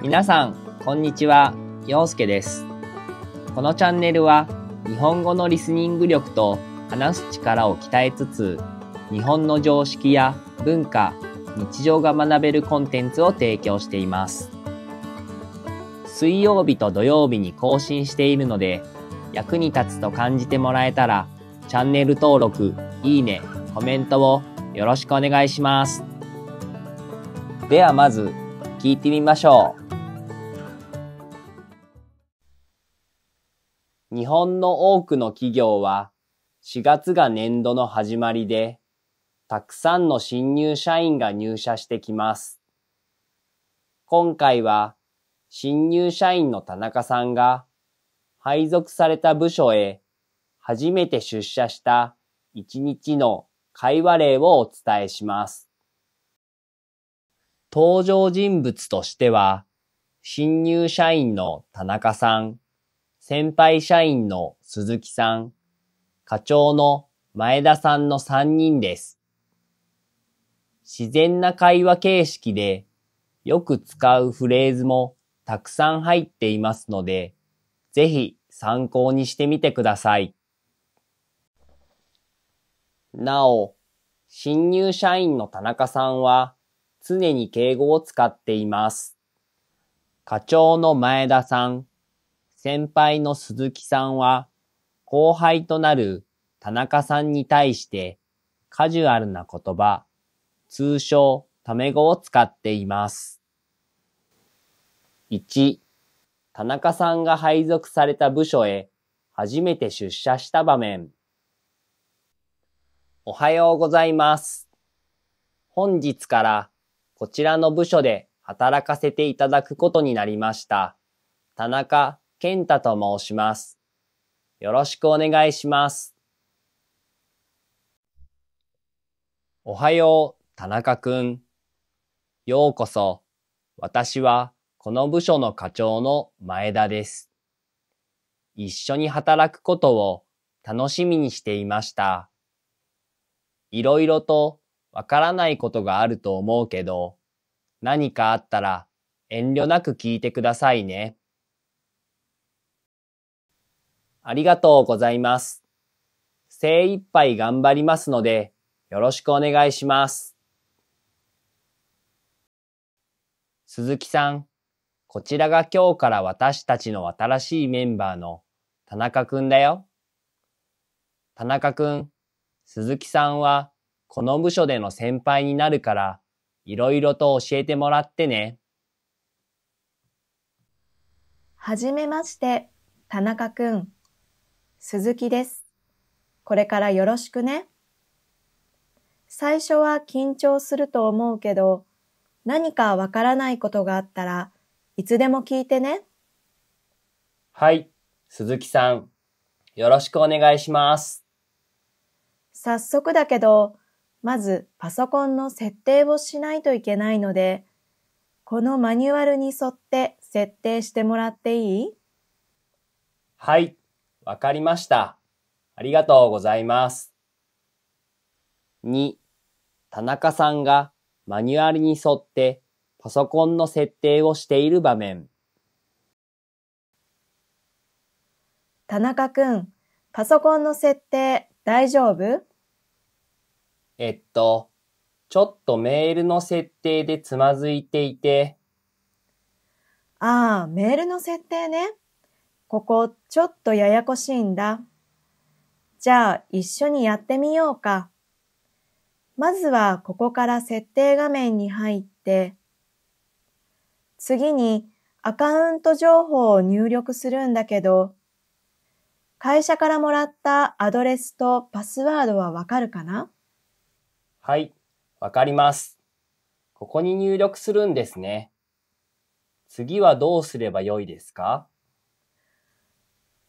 皆さん、こんにちは。陽介です。このチャンネルは、日本語のリスニング力と話す力を鍛えつつ、日本の常識や文化、日常が学べるコンテンツを提供しています。水曜日と土曜日に更新しているので、役に立つと感じてもらえたら、チャンネル登録、いいね、コメントをよろしくお願いします。ではまず聞いてみましょう。日本の多くの企業は4月が年度の始まりで、たくさんの新入社員が入社してきます。今回は新入社員の田中さんが配属された部署へ初めて出社した1日の会話例をお伝えします。登場人物としては、新入社員の田中さん、先輩社員の鈴木さん、課長の前田さんの3人です。自然な会話形式でよく使うフレーズもたくさん入っていますので、ぜひ参考にしてみてください。なお、新入社員の田中さんは、常に敬語を使っています。課長の前田さん、先輩の鈴木さんは、後輩となる田中さんに対してカジュアルな言葉、通称タメ語を使っています。1、田中さんが配属された部署へ初めて出社した場面。おはようございます。本日からこちらの部署で働かせていただくことになりました。田中健太と申します。よろしくお願いします。おはよう、田中くん。ようこそ。私はこの部署の課長の前田です。一緒に働くことを楽しみにしていました。いろいろとわからないことがあると思うけど、何かあったら遠慮なく聞いてくださいね。ありがとうございます。精一杯頑張りますので、よろしくお願いします。鈴木さん、こちらが今日から私たちの新しいメンバーの田中くんだよ。田中くん、鈴木さんはこの部署での先輩になるから、いろいろと教えてもらってね。はじめまして、田中くん。鈴木です。これからよろしくね。最初は緊張すると思うけど、何かわからないことがあったらいつでも聞いてね。はい、鈴木さん。よろしくお願いします。早速だけど、まずパソコンの設定をしないといけないので、このマニュアルに沿って設定してもらっていいはい、わかりました。ありがとうございます。2、田中さんがマニュアルに沿ってパソコンの設定をしている場面。田中くん、パソコンの設定大丈夫えっと、ちょっとメールの設定でつまずいていて。ああ、メールの設定ね。ここ、ちょっとややこしいんだ。じゃあ、一緒にやってみようか。まずは、ここから設定画面に入って、次に、アカウント情報を入力するんだけど、会社からもらったアドレスとパスワードはわかるかなはい、わかります。ここに入力するんですね。次はどうすればよいですか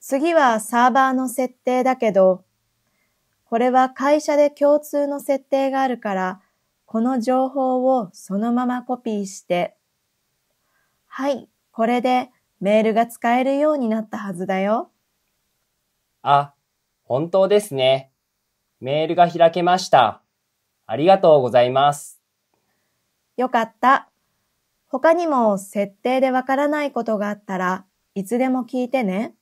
次はサーバーの設定だけど、これは会社で共通の設定があるから、この情報をそのままコピーして、はい、これでメールが使えるようになったはずだよ。あ、本当ですね。メールが開けました。ありがとうございます。よかった。他にも設定でわからないことがあったらいつでも聞いてね。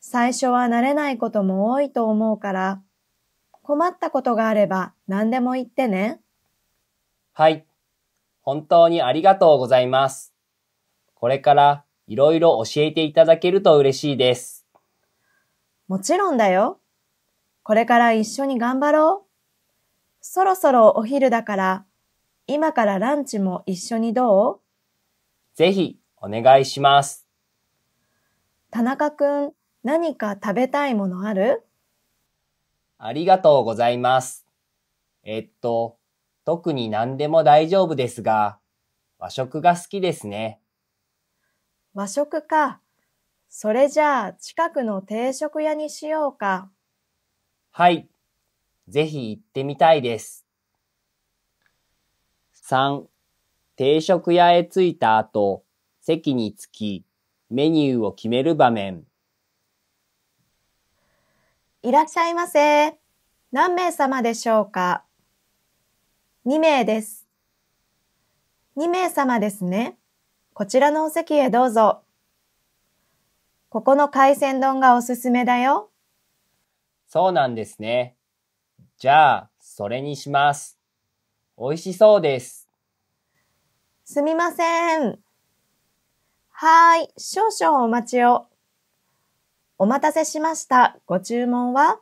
最初は慣れないことも多いと思うから困ったことがあれば何でも言ってね。はい。本当にありがとうございます。これからいろいろ教えていただけると嬉しいです。もちろんだよ。これから一緒に頑張ろう。そろそろお昼だから、今からランチも一緒にどうぜひ、お願いします。田中くん、何か食べたいものあるありがとうございます。えっと、特に何でも大丈夫ですが、和食が好きですね。和食か。それじゃあ、近くの定食屋にしようか。はい。ぜひ行ってみたいです。3、定食屋へ着いた後、席に着き、メニューを決める場面。いらっしゃいませ。何名様でしょうか ?2 名です。2名様ですね。こちらのお席へどうぞ。ここの海鮮丼がおすすめだよ。そうなんですね。じゃあ、それにします。美味しそうです。すみません。はーい、少々お待ちを。お待たせしました。ご注文は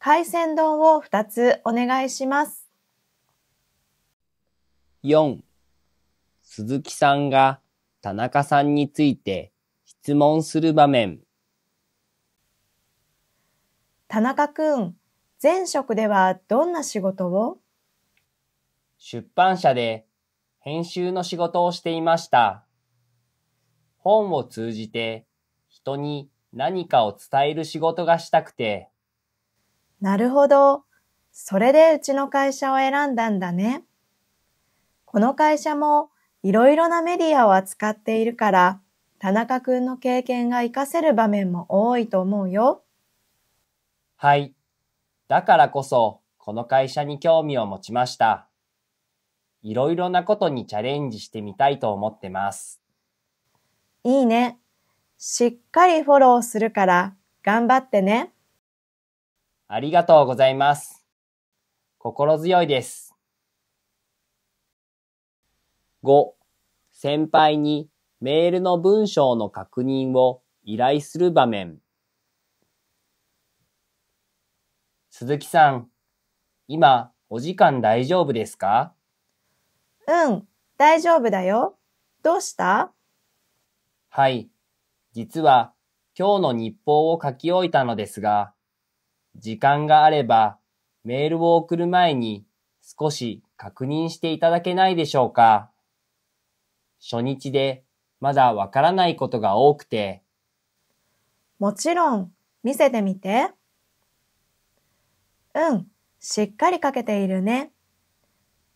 海鮮丼を2つお願いします。4. 鈴木さんが田中さんについて質問する場面。田中くん、前職ではどんな仕事を出版社で編集の仕事をしていました。本を通じて人に何かを伝える仕事がしたくて。なるほど。それでうちの会社を選んだんだね。この会社もいろいろなメディアを扱っているから、田中くんの経験が活かせる場面も多いと思うよ。はい。だからこそ、この会社に興味を持ちました。いろいろなことにチャレンジしてみたいと思ってます。いいね。しっかりフォローするから頑張ってね。ありがとうございます。心強いです。5. 先輩にメールの文章の確認を依頼する場面。鈴木さん、今、お時間大丈夫ですかうん、大丈夫だよ。どうしたはい。実は、今日の日報を書き終えたのですが、時間があれば、メールを送る前に少し確認していただけないでしょうか。初日でまだわからないことが多くて。もちろん、見せてみて。うん、しっかり書けているね。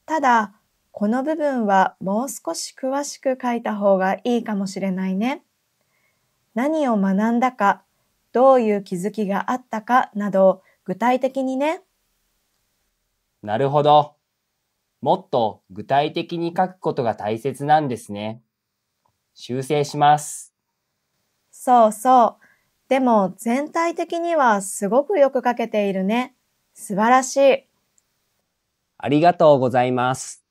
ただ、この部分はもう少し詳しく書いた方がいいかもしれないね。何を学んだか、どういう気づきがあったかなど具体的にね。なるほど。もっと具体的に書くことが大切なんですね。修正します。そうそう。でも全体的にはすごくよく書けているね。素晴らしい。ありがとうございます。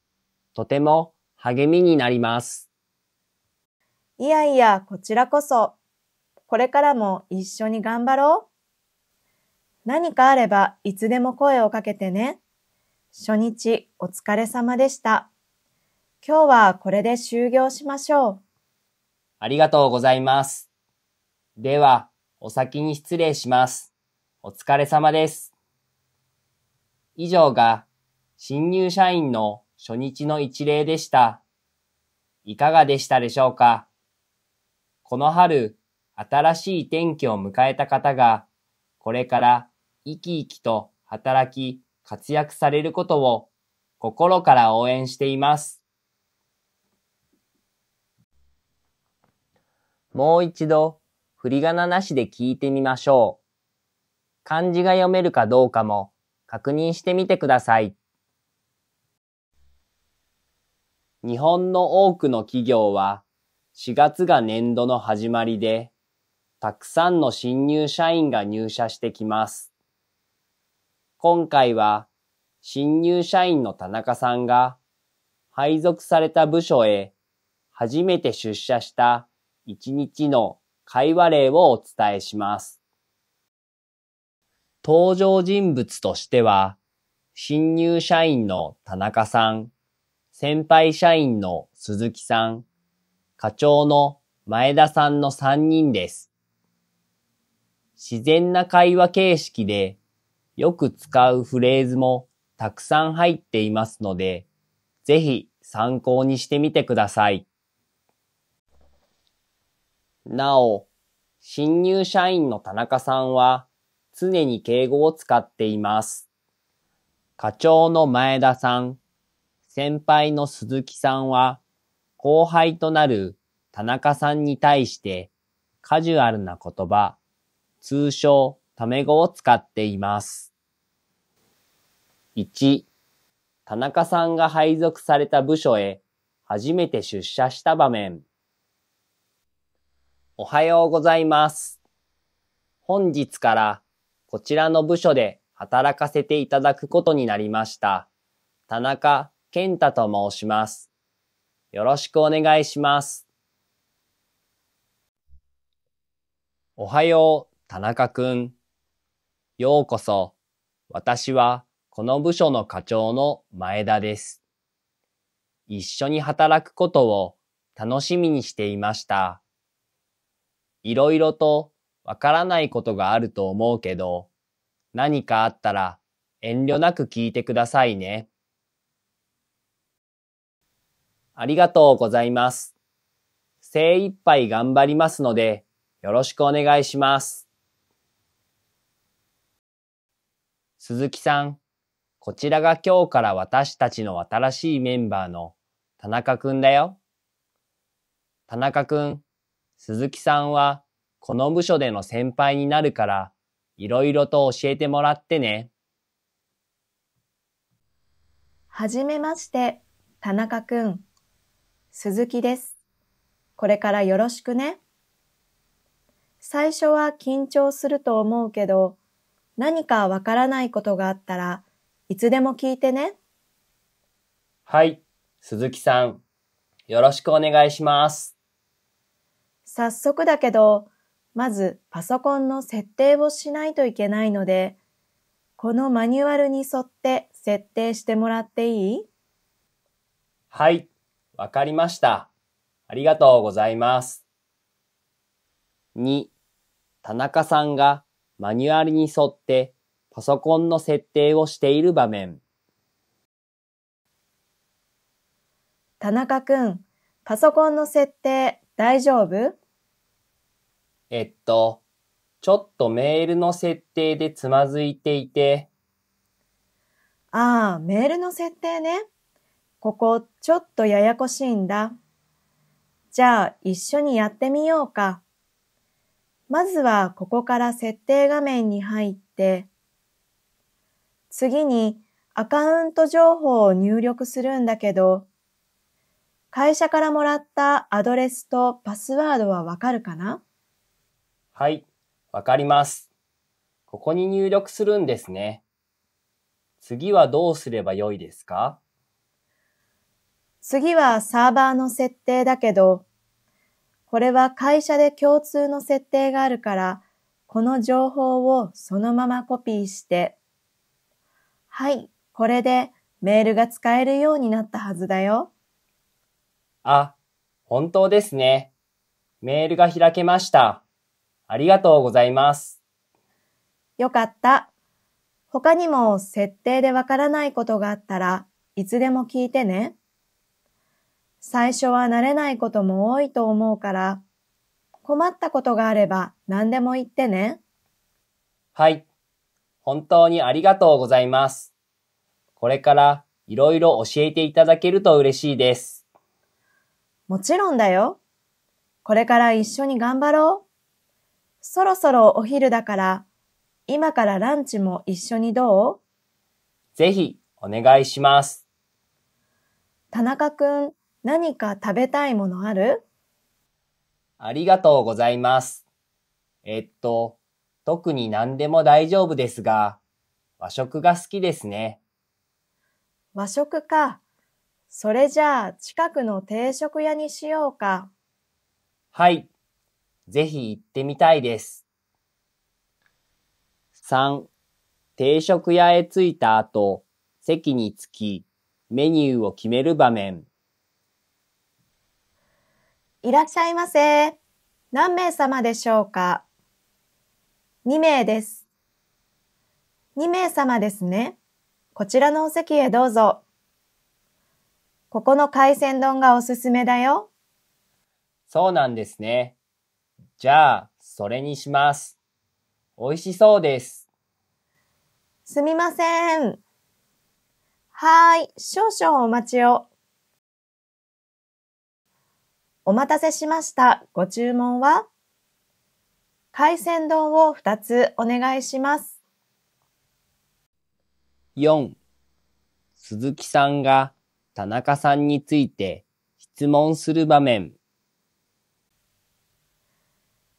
とても励みになります。いやいや、こちらこそ。これからも一緒に頑張ろう。何かあればいつでも声をかけてね。初日お疲れ様でした。今日はこれで終業しましょう。ありがとうございます。では、お先に失礼します。お疲れ様です。以上が新入社員の初日の一例でした。いかがでしたでしょうかこの春、新しい転機を迎えた方が、これから生き生きと働き、活躍されることを心から応援しています。もう一度、振り仮名なしで聞いてみましょう。漢字が読めるかどうかも確認してみてください。日本の多くの企業は4月が年度の始まりで、たくさんの新入社員が入社してきます。今回は新入社員の田中さんが配属された部署へ初めて出社した1日の会話例をお伝えします。登場人物としては、新入社員の田中さん、先輩社員の鈴木さん、課長の前田さんの3人です。自然な会話形式でよく使うフレーズもたくさん入っていますので、ぜひ参考にしてみてください。なお、新入社員の田中さんは、常に敬語を使っています。課長の前田さん、先輩の鈴木さんは、後輩となる田中さんに対してカジュアルな言葉、通称タメ語を使っています。1、田中さんが配属された部署へ初めて出社した場面。おはようございます。本日からこちらの部署で働かせていただくことになりました。田中健太と申します。よろしくお願いします。おはよう、田中くん。ようこそ。私はこの部署の課長の前田です。一緒に働くことを楽しみにしていました。いろいろとわからないことがあると思うけど、何かあったら遠慮なく聞いてくださいね。ありがとうございます。精一杯頑張りますので、よろしくお願いします。鈴木さん、こちらが今日から私たちの新しいメンバーの田中くんだよ。田中くん、鈴木さんはこの部署での先輩になるから、いろいろと教えてもらってね。はじめまして、田中くん。鈴木です。これからよろしくね。最初は緊張すると思うけど、何かわからないことがあったらいつでも聞いてね。はい、鈴木さん。よろしくお願いします。早速だけど、まずパソコンの設定をしないといけないので、このマニュアルに沿って設定してもらっていいはい、わかりました。ありがとうございます。2、田中さんがマニュアルに沿ってパソコンの設定をしている場面。田中くん、パソコンの設定大丈夫えっと、ちょっとメールの設定でつまずいていて。ああ、メールの設定ね。ここ、ちょっとややこしいんだ。じゃあ、一緒にやってみようか。まずは、ここから設定画面に入って、次に、アカウント情報を入力するんだけど、会社からもらったアドレスとパスワードはわかるかなはい、わかります。ここに入力するんですね。次はどうすればよいですか次はサーバーの設定だけど、これは会社で共通の設定があるから、この情報をそのままコピーして、はい、これでメールが使えるようになったはずだよ。あ、本当ですね。メールが開けました。ありがとうございます。よかった。他にも設定でわからないことがあったらいつでも聞いてね。最初は慣れないことも多いと思うから困ったことがあれば何でも言ってね。はい。本当にありがとうございます。これからいろいろ教えていただけると嬉しいです。もちろんだよ。これから一緒に頑張ろう。そろそろお昼だから、今からランチも一緒にどうぜひ、お願いします。田中くん、何か食べたいものあるありがとうございます。えっと、特に何でも大丈夫ですが、和食が好きですね。和食か。それじゃあ、近くの定食屋にしようか。はい。ぜひ行ってみたいです。3、定食屋へ着いた後、席につき、メニューを決める場面。いらっしゃいませ。何名様でしょうか ?2 名です。2名様ですね。こちらのお席へどうぞ。ここの海鮮丼がおすすめだよ。そうなんですね。じゃあ、それにします。美味しそうです。すみません。はーい、少々お待ちを。お待たせしました。ご注文は海鮮丼を2つお願いします。4. 鈴木さんが田中さんについて質問する場面。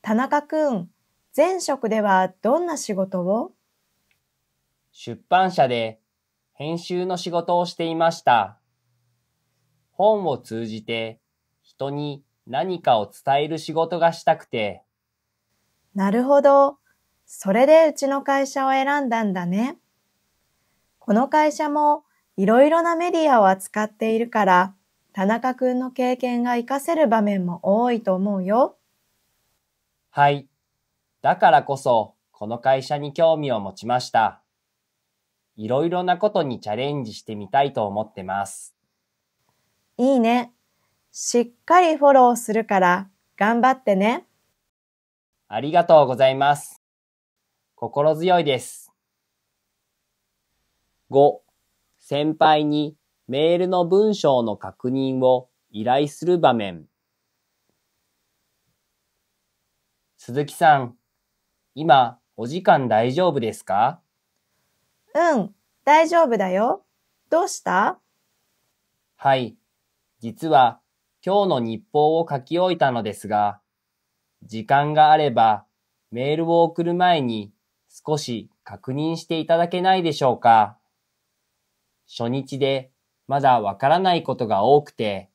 田中くん、前職ではどんな仕事を出版社で編集の仕事をしていました。本を通じて人に何かを伝える仕事がしたくて。なるほど。それでうちの会社を選んだんだね。この会社もいろいろなメディアを扱っているから、田中くんの経験が活かせる場面も多いと思うよ。はい。だからこそ、この会社に興味を持ちました。いろいろなことにチャレンジしてみたいと思ってます。いいね。しっかりフォローするから頑張ってね。ありがとうございます。心強いです。5. 先輩にメールの文章の確認を依頼する場面。鈴木さん、今、お時間大丈夫ですかうん、大丈夫だよ。どうしたはい。実は、今日の日報を書き終えたのですが、時間があれば、メールを送る前に少し確認していただけないでしょうか。初日でまだわからないことが多くて。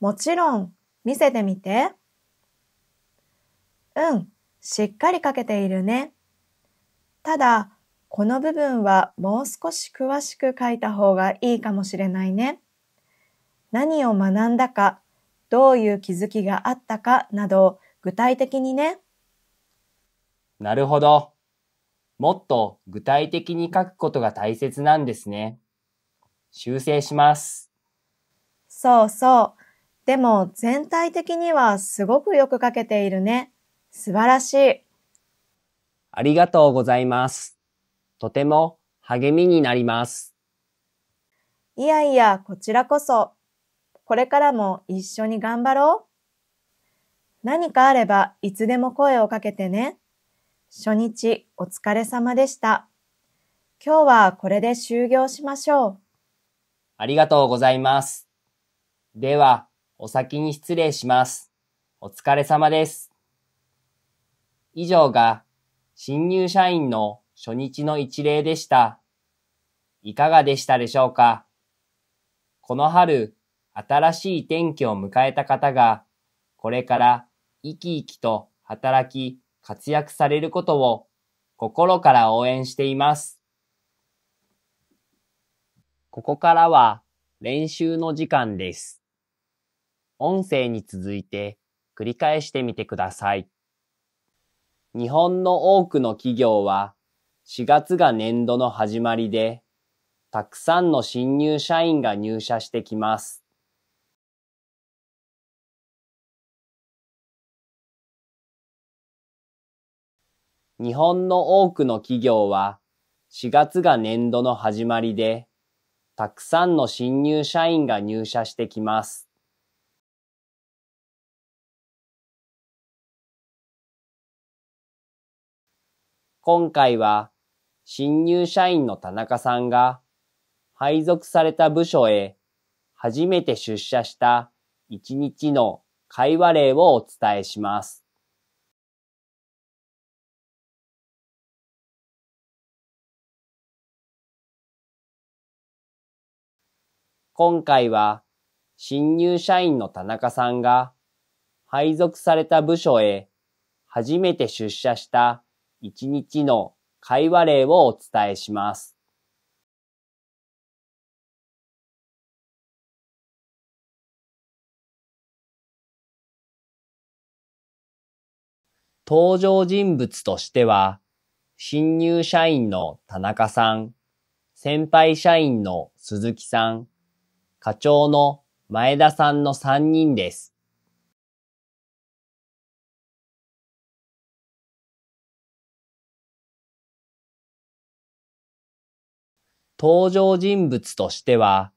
もちろん、見せてみて。うん、しっかり書けているね。ただ、この部分はもう少し詳しく書いた方がいいかもしれないね。何を学んだか、どういう気づきがあったかなど、具体的にね。なるほど。もっと具体的に書くことが大切なんですね。修正します。そうそう。でも全体的にはすごくよく書けているね。素晴らしい。ありがとうございます。とても励みになります。いやいや、こちらこそ。これからも一緒に頑張ろう。何かあればいつでも声をかけてね。初日お疲れ様でした。今日はこれで終業しましょう。ありがとうございます。では、お先に失礼します。お疲れ様です。以上が新入社員の初日の一例でした。いかがでしたでしょうかこの春、新しい天気を迎えた方が、これから生き生きと働き、活躍されることを心から応援しています。ここからは練習の時間です。音声に続いて繰り返してみてください。日本の多くの企業は4月が年度の始まりで、たくさんの新入社員が入社してきます。日本の多くの企業は4月が年度の始まりで、たくさんの新入社員が入社してきます。今回は新入社員の田中さんが配属された部署へ初めて出社した一日の会話例をお伝えします。今回は新入社員の田中さんが配属された部署へ初めて出社した1日の会話例をお伝えします。登場人物としては、新入社員の田中さん、先輩社員の鈴木さん、課長の前田さんの3人です。登場人物としては、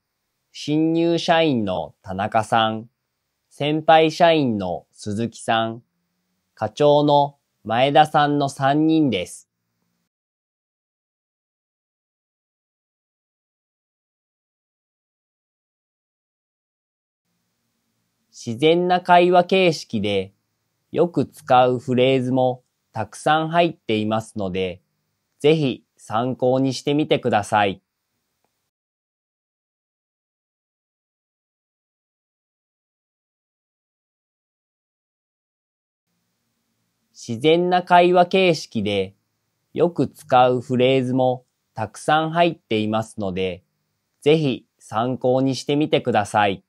新入社員の田中さん、先輩社員の鈴木さん、課長の前田さんの3人です。自然な会話形式でよく使うフレーズもたくさん入っていますので、ぜひ参考にしてみてください。自然な会話形式でよく使うフレーズもたくさん入っていますので、ぜひ参考にしてみてください。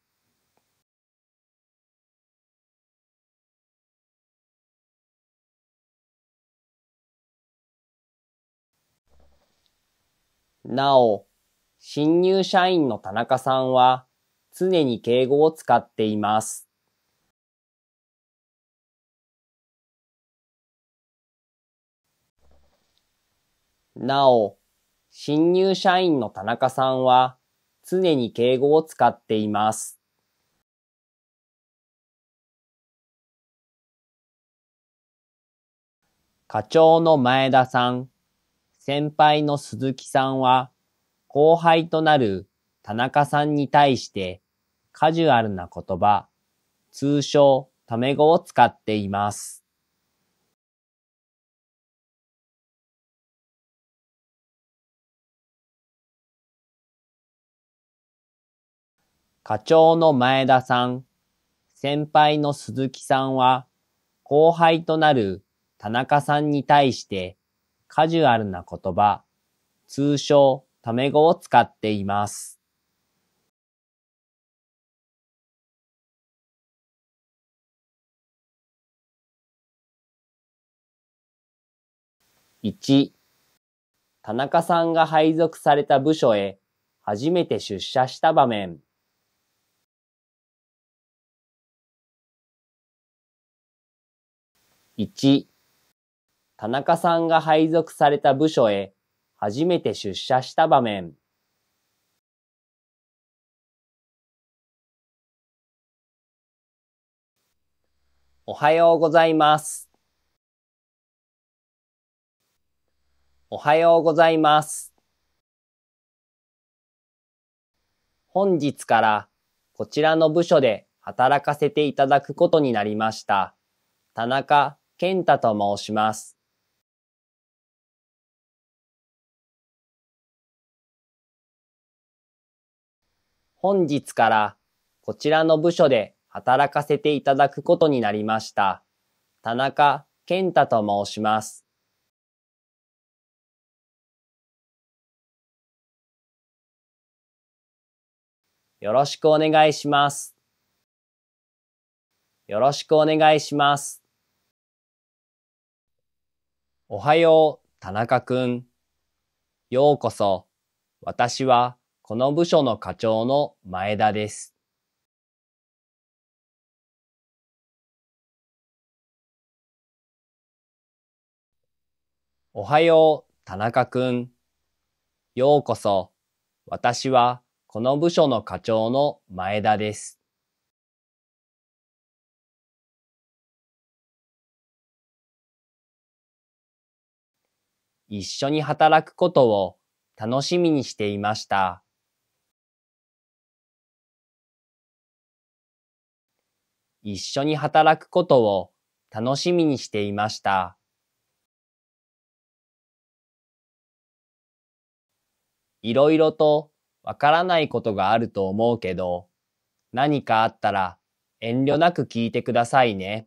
なお、新入社員の田中さんは常に敬語を使っています。なお、新入社員の田中さんは常に敬語を使っています。課長の前田さん、先輩の鈴木さんは後輩となる田中さんに対してカジュアルな言葉、通称タメ語を使っています。課長の前田さん、先輩の鈴木さんは、後輩となる田中さんに対してカジュアルな言葉、通称タメ語を使っています。1. 田中さんが配属された部署へ初めて出社した場面。1、田中さんが配属された部署へ初めて出社した場面。おはようございます。おはようございます。本日からこちらの部署で働かせていただくことになりました。田中健太と申します。本日からこちらの部署で働かせていただくことになりました。田中健太と申します。よろしくお願いします。よろしくお願いします。おはよう、田中くん。ようこそ。私は、この部署の課長の前田です。おはよう、田中くん。ようこそ。私は、この部署の課長の前田です。一緒に働くことを楽しみにしていました。一緒に働くことを楽しみにしていました。いろいろとわからないことがあると思うけど、何かあったら遠慮なく聞いてくださいね。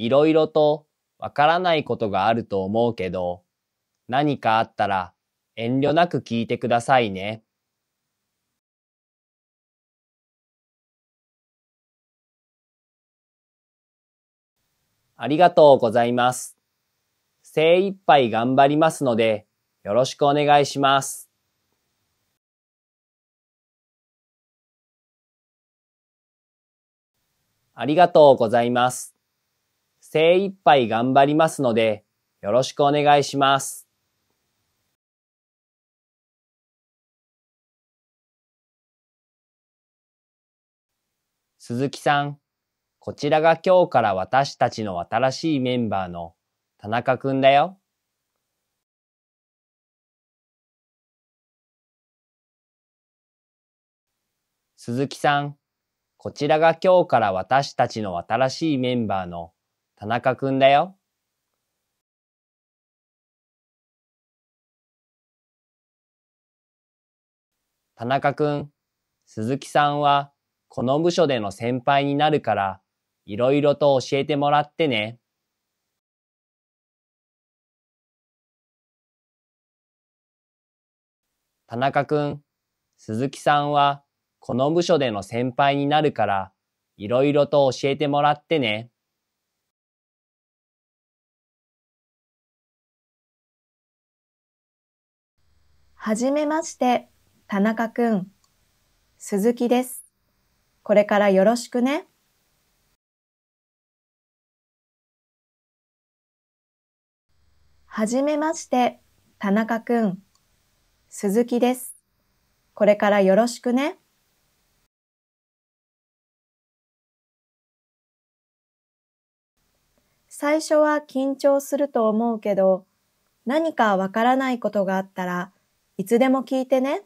いろいろとわからないことがあると思うけど、何かあったら遠慮なく聞いてくださいね。ありがとうございます。精一杯頑張りますので、よろしくお願いします。ありがとうございます。精一杯頑張りますので、よろしくお願いします。鈴木さん、こちらが今日から私たちの新しいメンバーの田中くんだよ。鈴木さん、こちらが今日から私たちの新しいメンバーの田中君だよ田中くん、鈴木さんはこの部署での先輩になるから、いろいろと教えてもらってね。田中くん、鈴木さんはこの部署での先輩になるから、いろいろと教えてもらってね。はじめまして、田中くん。鈴木です。これからよろしくね。はじめまして、田中くん。鈴木です。これからよろしくね。最初は緊張すると思うけど、何かわからないことがあったら、いつでも聞いてね。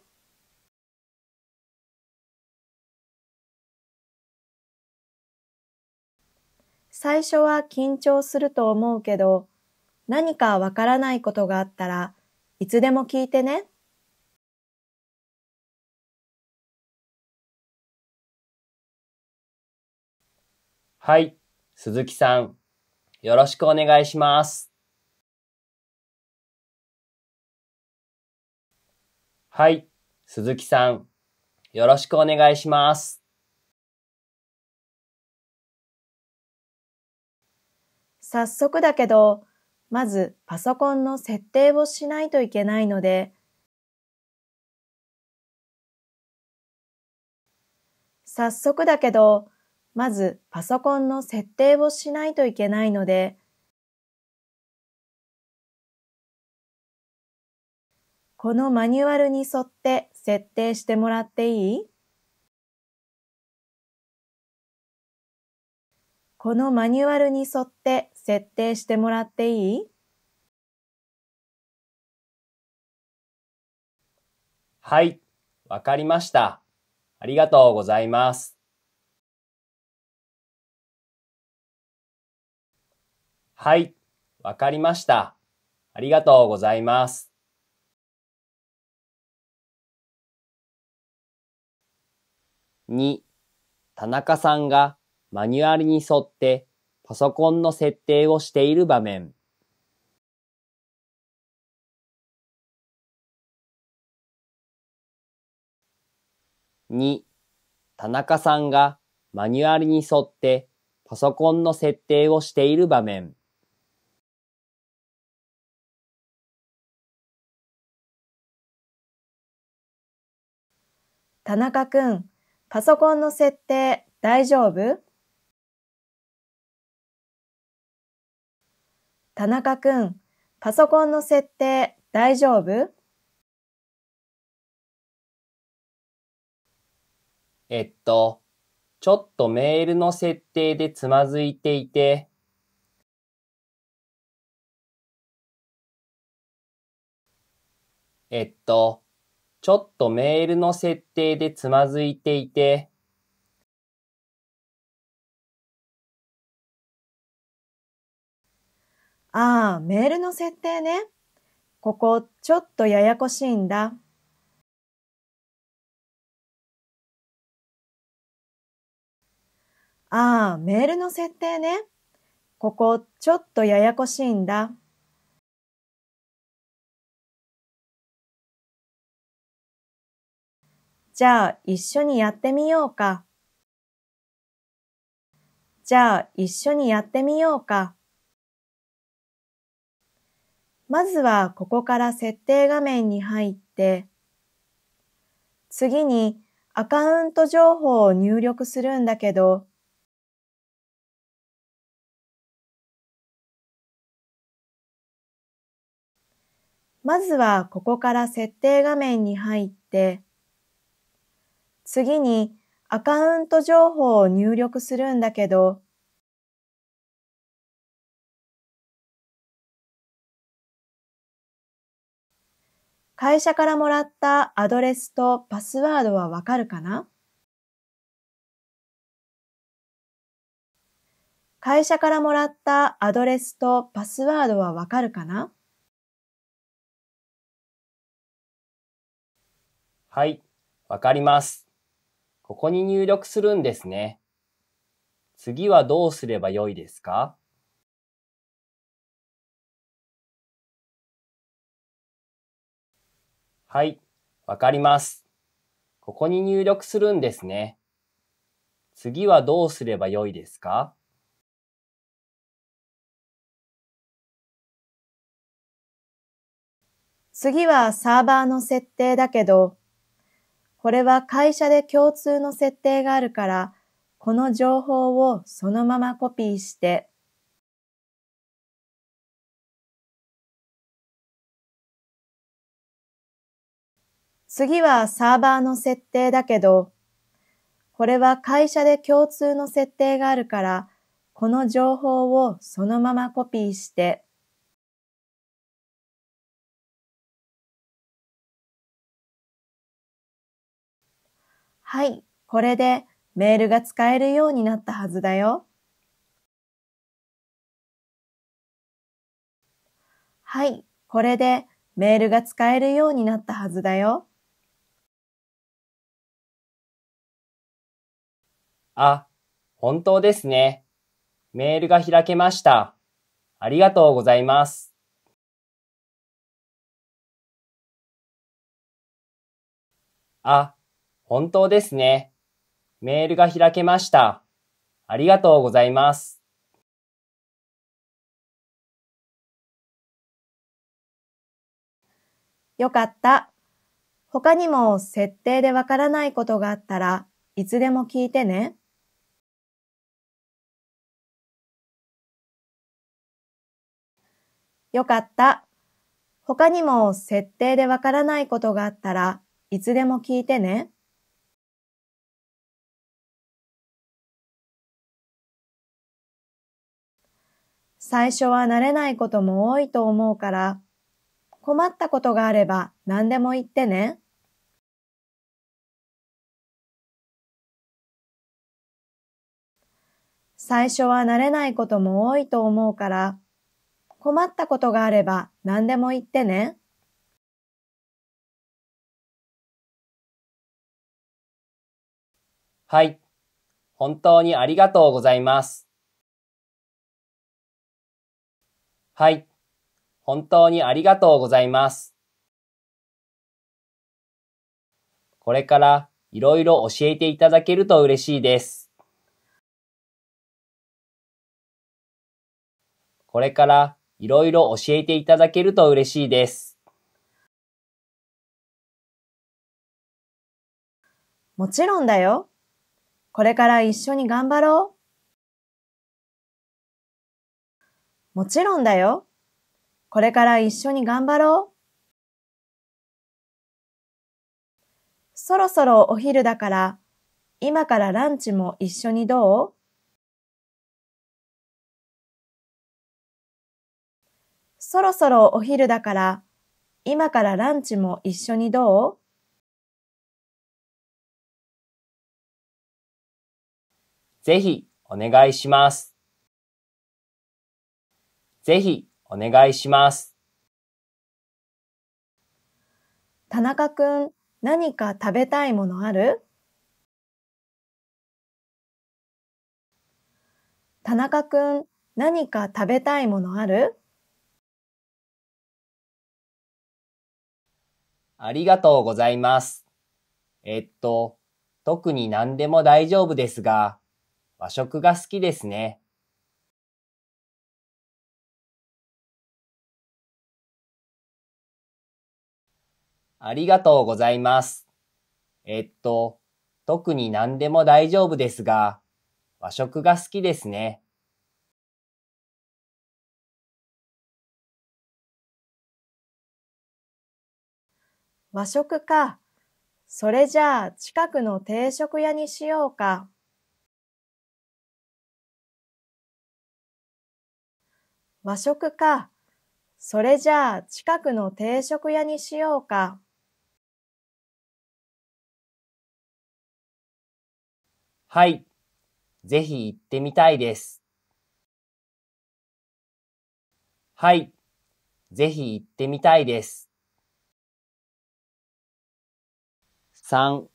最初は緊張すると思うけど、何かわからないことがあったらいつでも聞いてね。はい、鈴木さん、よろしくお願いします。はい、鈴木さん、よろしくお願いします。早速だけど、まずパソコンの設定をしないといけないので、早速だけど、まずパソコンの設定をしないといけないので、このマニュアルに沿って設定してもらっていいこのマニュアルに沿って設定してもらっていいはい、わかりました。ありがとうございます。はい、わかりました。ありがとうございます。2、田中さんがマニュアルに沿ってパソコンの設定をしている場面。2、田中さんがマニュアルに沿ってパソコンの設定をしている場面。田中くん、パソコンの設定大丈夫田中くん、パソコンの設定大丈夫えっと、ちょっとメールの設定でつまずいていて。えっと、ちょっとメールの設定でつまずいていてああ、メールの設定ね。ここ、ちょっとややこしいんだ。ああ、メールの設定ね。ここ、ちょっとややこしいんだ。じゃあ一緒にやってみようか。じゃあ一緒にやってみようか。まずはここから設定画面に入って、次にアカウント情報を入力するんだけど、まずはここから設定画面に入って、次にアカウント情報を入力するんだけど、会社からもらったアドレスとパスワードはわかるかな会社からもらったアドレスとパスワードはわかるかなはい、わかります。ここに入力するんですね。次はどうすればよいですかはい、わかります。ここに入力するんですね。次はどうすればよいですか次はサーバーの設定だけど、これは会社で共通の設定があるから、この情報をそのままコピーして、次はサーバーの設定だけど、これは会社で共通の設定があるから、この情報をそのままコピーして、はい、これでメールが使えるようになったはずだよ。はい、これでメールが使えるようになったはずだよ。あ、本当ですね。メールが開けました。ありがとうございます。あ、本当ですね。メールが開けました。ありがとうございます。よかった。他にも設定でわからないことがあったらいつでも聞いてね。よかった。他にも設定でわからないことがあったらいつでも聞いてね。最初は慣れないことも多いと思うから、困ったことがあれば何でも言ってね。最初は慣れないことも多いと思うから、困ったことがあれば何でも言ってね。はい。本当にありがとうございます。はい。本当にありがとうございます。これからいろいろ教えていただけると嬉しいです。これからいろいろ教えていただけると嬉しいです。もちろんだよ。これから一緒に頑張ろう。もちろんだよ。これから一緒に頑張ろう。そろそろお昼だから、今からランチも一緒にどうそろそろお昼だから、今からランチも一緒にどうぜひお願いします。ぜひお願いします。田中くん、何か食べたいものある田中くん、何か食べたいものあるありがとうございます。えっと、特に何でも大丈夫ですが、和食が好きですね。ありがとうございます。えっと、特に何でも大丈夫ですが、和食が好きですね。和食か。それじゃあ近くの定食屋にしようか。和食か。それじゃあ近くの定食屋にしようか。はい。ぜひ行ってみたいです。はい。ぜひ行ってみたいです。3.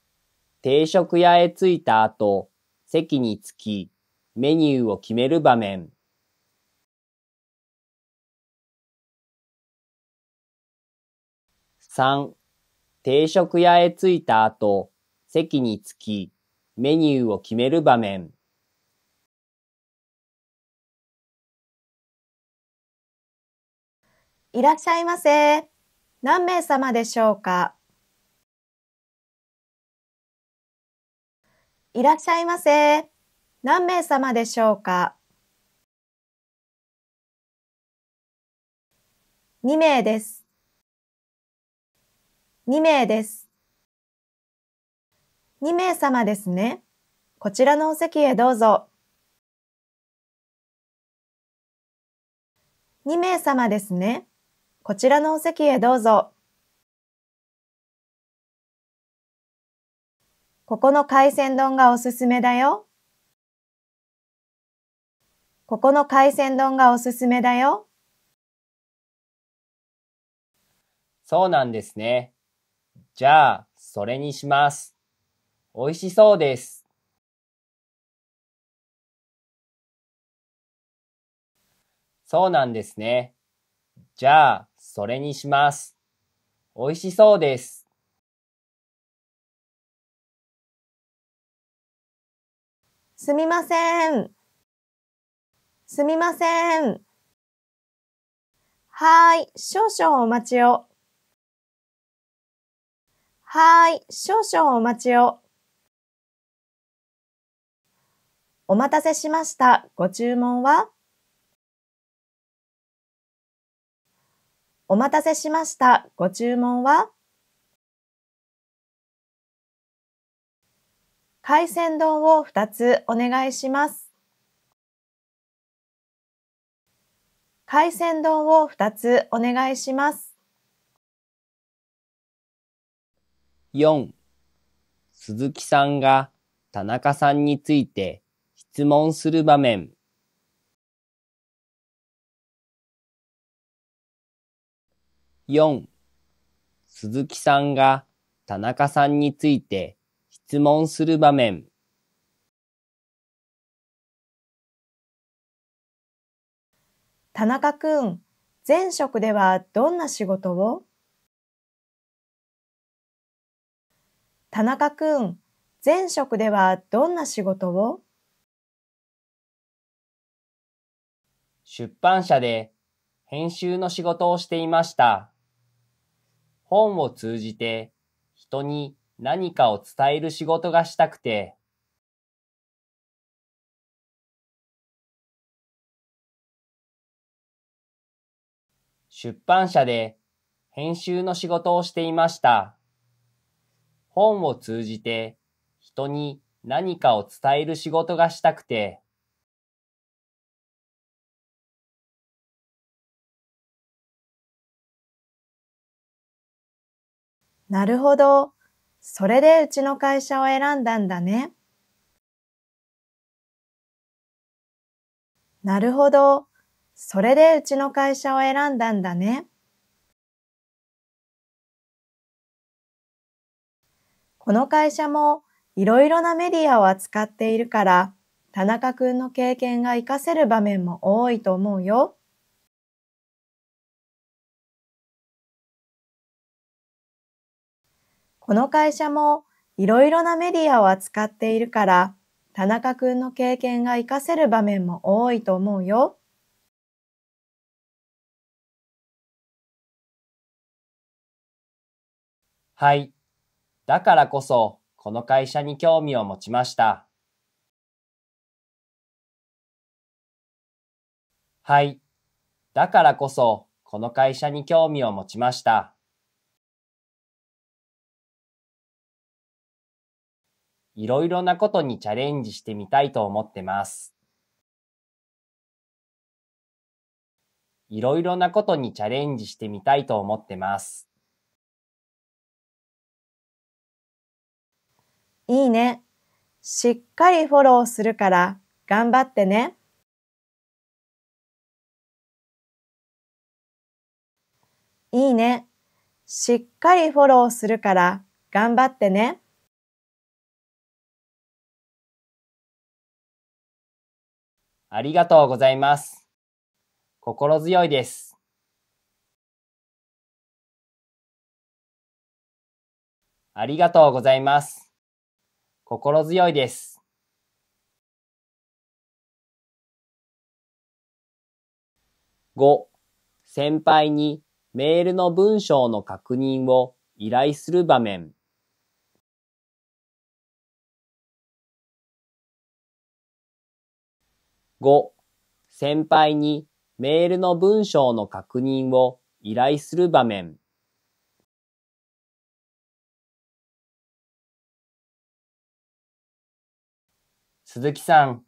定食屋へ着いた後、席につき、メニューを決める場面。3. 定食屋へ着いた後、席につき、メニューを決める場面いらっしゃいませ。何名様でしょうかいらっしゃいませ。何名様でしょうか2名です。2名です。2名様ですね。こちらのお席へどうぞ。2名様ですね。こちらのお席へどうぞ。ここの海鮮丼がおすすめだよ。ここの海鮮丼がおすすめだよ。そうなんですね。じゃあ、それにします。美味しそうです。そうなんですね。じゃあ、それにします。美味しそうです。すみません。すみません。はい、少々お待ちを。はい、少々お待ちを。お待たせしました。ご注文はお待たせしました。ご注文は海鮮丼を2つお願いします。海鮮丼を2つお願いします。4. 鈴木さんが田中さんについて質問する場面4鈴木さんが田中さんについて質問する場面田中くん、前職ではどんな仕事を田中くん、前職ではどんな仕事を出版社で編集の仕事をしていました。本を通じて人に何かを伝える仕事がしたくて、出版社で編集の仕事をしていました。本を通じて人に何かを伝える仕事がしたくて、なるほど。それでうちの会社を選んだんだね。なるほど。それでうちの会社を選んだんだね。この会社もいろいろなメディアを扱っているから、田中くんの経験が活かせる場面も多いと思うよ。この会社もいろいろなメディアを扱っているから、田中くんの経験が活かせる場面も多いと思うよ。はい。だからこそ、この会社に興味を持ちました。はい。だからこそ、この会社に興味を持ちました。いろいろなことにチャレンジしてみたいと思ってます。いろいろなことにチャレンジしてみたいと思ってます。いいね。しっかりフォローするから頑張ってね。いいね。しっかりフォローするから頑張ってね。ありがとうございます。心強いです。ありがとうございます。心強いです。5. 先輩にメールの文章の確認を依頼する場面。5、先輩にメールの文章の確認を依頼する場面。鈴木さん、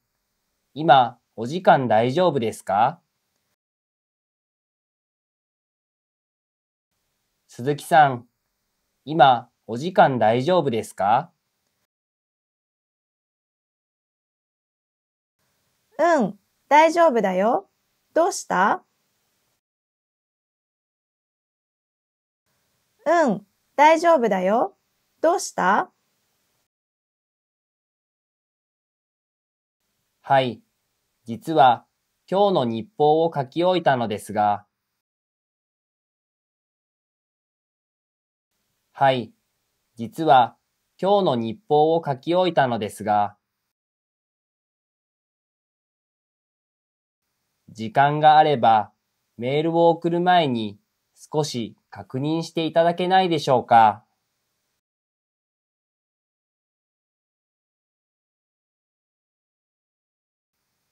今お時間大丈夫ですか鈴木さん、今お時間大丈夫ですかうん、大丈夫だよ。どうしたうん、大丈夫だよ。どうしたはい。実は、今日の日報を書き終えたのですが。はい。実は、今日の日報を書き終えたのですが。時間があれば、メールを送る前に少し確認していただけないでしょうか。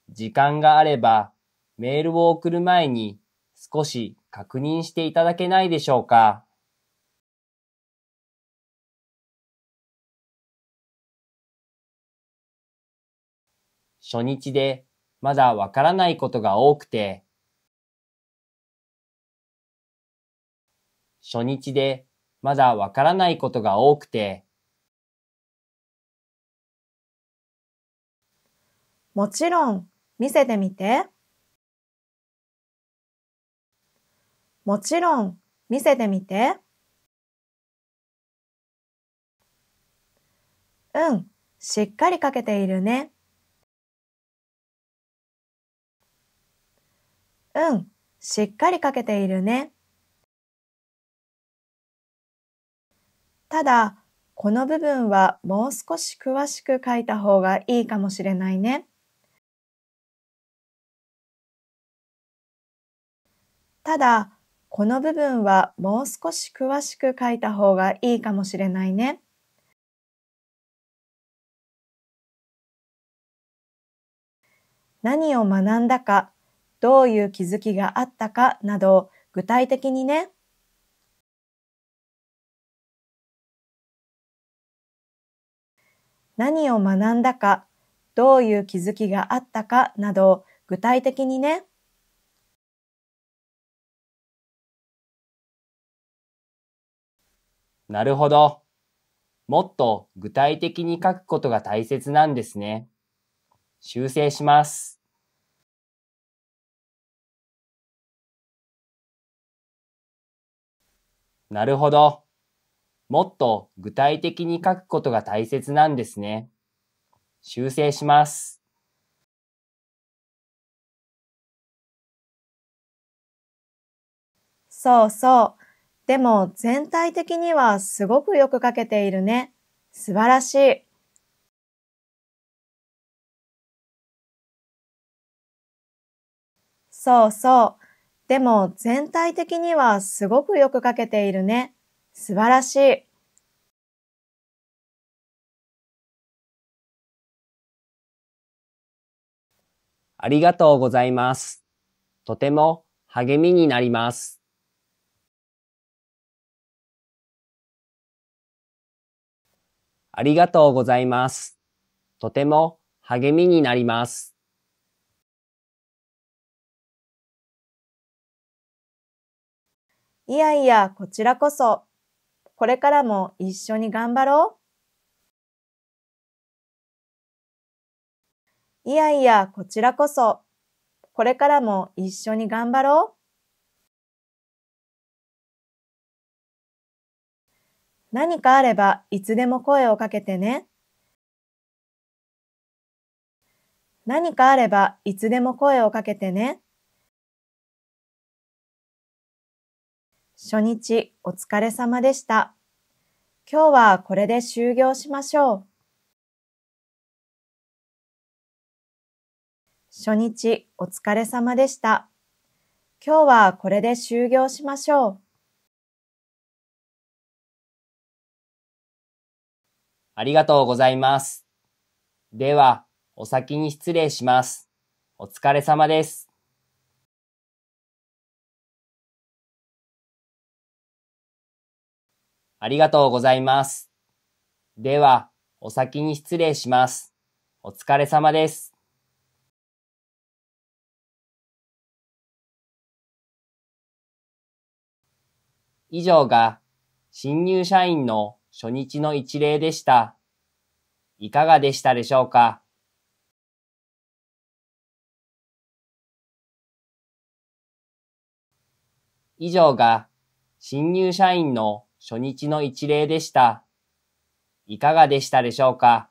時間があれば、メールを送る前に少し確認していただけないでしょうか。初日でまだわからないことが多くて、初日でまだわからないことが多くて、もちろん見せてみて。もちろん見せてみて。うん、しっかりかけているね。うん、しっかりかけているね。ただ、この部分はもう少し詳しく書いた方がいいかもしれないね。ただ、この部分はもう少し詳しく書いた方がいいかもしれないね。何を学んだかどういう気づきがあったかなど、具体的にね、何を学んだか、どういう気づきがあったかなど、具体的にね、なるほど。もっと具体的に書くことが大切なんですね。修正します。なるほど。もっと具体的に書くことが大切なんですね。修正します。そうそう。でも全体的にはすごくよく書けているね。素晴らしい。そうそう。でも全体的にはすごくよく書けているね。素晴らしい。ありがとうございます。とても励みになります。ありがとうございます。とても励みになります。いやいや、こちらこそ。これからも一緒に頑張ろう。いやいや、こちらこそ。これからも一緒に頑張ろう。何かあればいつでも声をかけてね。何かあればいつでも声をかけてね。初日お疲れ様でした。今日はこれで終業しましょう。初日お疲れ様でした。今日はこれで終業しましょう。ありがとうございます。では、お先に失礼します。お疲れ様です。ありがとうございます。では、お先に失礼します。お疲れ様です。以上が新入社員の初日の一例でした。いかがでしたでしょうか以上が新入社員の初日の一例でした。いかがでしたでしょうか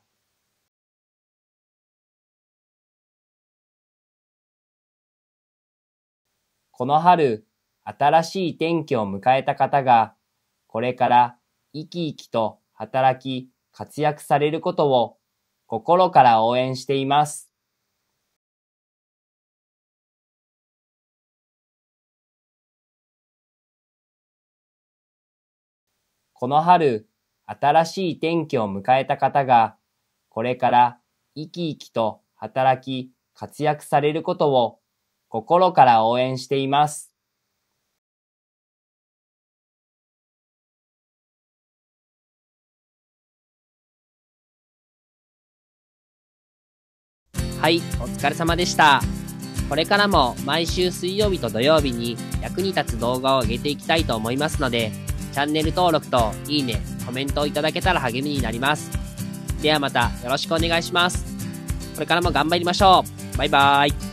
この春、新しい転機を迎えた方が、これから生き生きと働き活躍されることを心から応援しています。この春、新しい転機を迎えた方が、これから生き生きと働き、活躍されることを心から応援しています。はい、お疲れ様でした。これからも毎週水曜日と土曜日に役に立つ動画を上げていきたいと思いますので、チャンネル登録といいね、コメントをいただけたら励みになります。ではまたよろしくお願いします。これからも頑張りましょう。バイバーイ。